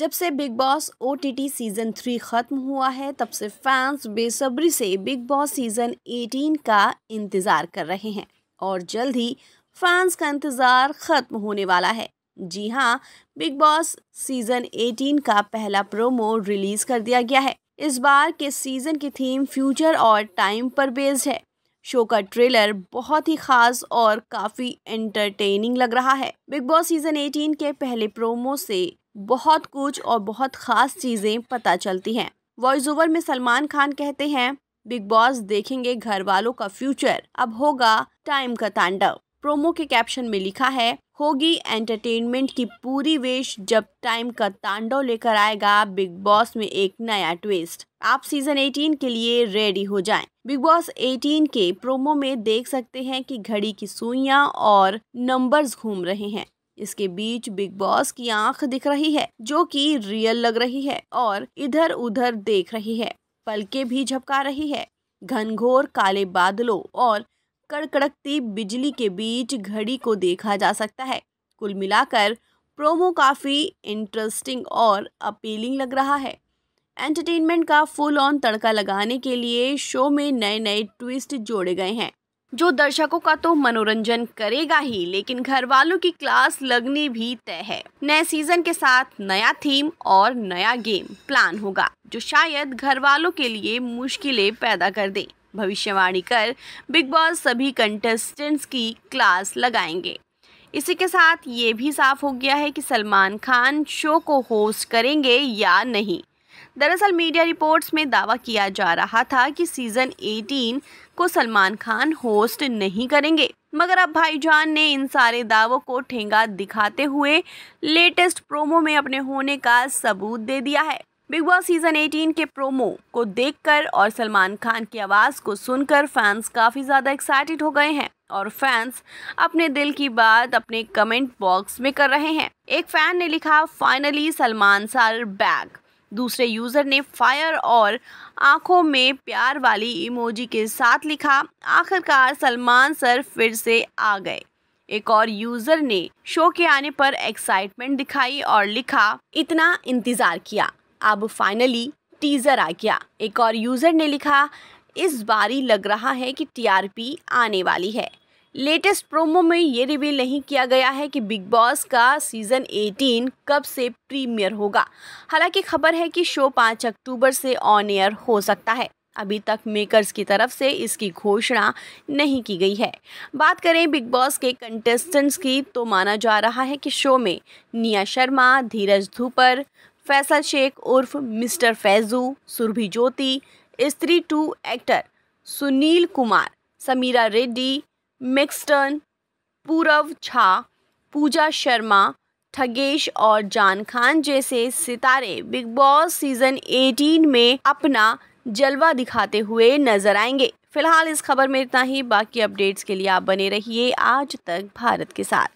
जब से Bigg Boss ओ सीज़न थ्री ख़त्म हुआ है तब से फैंस बेसब्री से बिग बॉस सीज़न एटीन का इंतज़ार कर रहे हैं और जल्द ही फैंस का इंतज़ार ख़त्म होने वाला है जी हाँ बिग बॉस सीज़न एटीन का पहला प्रोमो रिलीज़ कर दिया गया है इस बार के सीज़न की थीम फ्यूचर और टाइम पर बेस्ड है शो का ट्रेलर बहुत ही खास और काफ़ी एंटरटेनिंग लग रहा है बिग बॉस सीज़न 18 के पहले प्रोमो से बहुत कुछ और बहुत ख़ास चीज़ें पता चलती हैं वॉइस ओवर में सलमान खान कहते हैं बिग बॉस देखेंगे घर वालों का फ्यूचर अब होगा टाइम का तांडव प्रोमो के कैप्शन में लिखा है होगी एंटरटेनमेंट की पूरी वेश जब टाइम का तांडव लेकर आएगा बिग बॉस में एक नया ट्विस्ट आप सीजन 18 के लिए रेडी हो जाएं। बिग बॉस 18 के प्रोमो में देख सकते हैं कि घड़ी की सुइयां और नंबर्स घूम रहे हैं इसके बीच बिग बॉस की आंख दिख रही है जो कि रियल लग रही है और इधर उधर देख रही है पलके भी झपका रही है घनघोर काले बादलों और कड़कड़कती बिजली के बीच घड़ी को देखा जा सकता है कुल मिलाकर प्रोमो काफ़ी इंटरेस्टिंग और अपीलिंग लग रहा है एंटरटेनमेंट का फुल ऑन तड़का लगाने के लिए शो में नए नए ट्विस्ट जोड़े गए हैं जो दर्शकों का तो मनोरंजन करेगा ही लेकिन घर वालों की क्लास लगनी भी तय है नए सीजन के साथ नया थीम और नया गेम प्लान होगा जो शायद घर वालों के लिए मुश्किलें पैदा कर दे भविष्यवाणी कर बिग बॉस सभी कंटेस्टेंट्स की क्लास लगाएंगे इसी के साथ ये भी साफ हो गया है कि सलमान खान शो को होस्ट करेंगे या नहीं दरअसल मीडिया रिपोर्ट्स में दावा किया जा रहा था कि सीजन 18 को सलमान खान होस्ट नहीं करेंगे मगर अब भाईजान ने इन सारे दावों को ठेंगा दिखाते हुए लेटेस्ट प्रोमो में अपने होने का सबूत दे दिया है बिग बॉस सीजन 18 के प्रोमो को देखकर और सलमान खान की आवाज़ को सुनकर फैंस काफ़ी ज़्यादा एक्साइटेड हो गए हैं और फैंस अपने दिल की बात अपने कमेंट बॉक्स में कर रहे हैं एक फैन ने लिखा फाइनली सलमान सर बैग दूसरे यूज़र ने फायर और आंखों में प्यार वाली इमोजी के साथ लिखा आखिरकार सलमान सर फिर से आ गए एक और यूज़र ने शो के आने पर एक्साइटमेंट दिखाई और लिखा इतना इंतज़ार किया अब फाइनली टीज़र आ गया एक और यूज़र ने लिखा इस बारी लग रहा है कि टीआरपी आने वाली है लेटेस्ट प्रोमो में ये रिवील नहीं किया गया है कि बिग बॉस का सीज़न 18 कब से प्रीमियर होगा हालांकि खबर है कि शो 5 अक्टूबर से ऑन एयर हो सकता है अभी तक मेकर्स की तरफ से इसकी घोषणा नहीं की गई है बात करें बिग बॉस के कंटेस्टेंट्स की तो माना जा रहा है कि शो में निया शर्मा धीरज धूपर फैसल शेख उर्फ mister Faizu Surbhi Jyoti Stree two actor Sunil Kumar Sameera Reddy मिक्सटन पूरव झा पूजा शर्मा ठगेश और जान खान जैसे सितारे बिग बॉस सीजन 18 में अपना जलवा दिखाते हुए नजर आएंगे फिलहाल इस खबर में इतना ही बाकी अपडेट्स के लिए आप बने रहिए आज तक भारत के साथ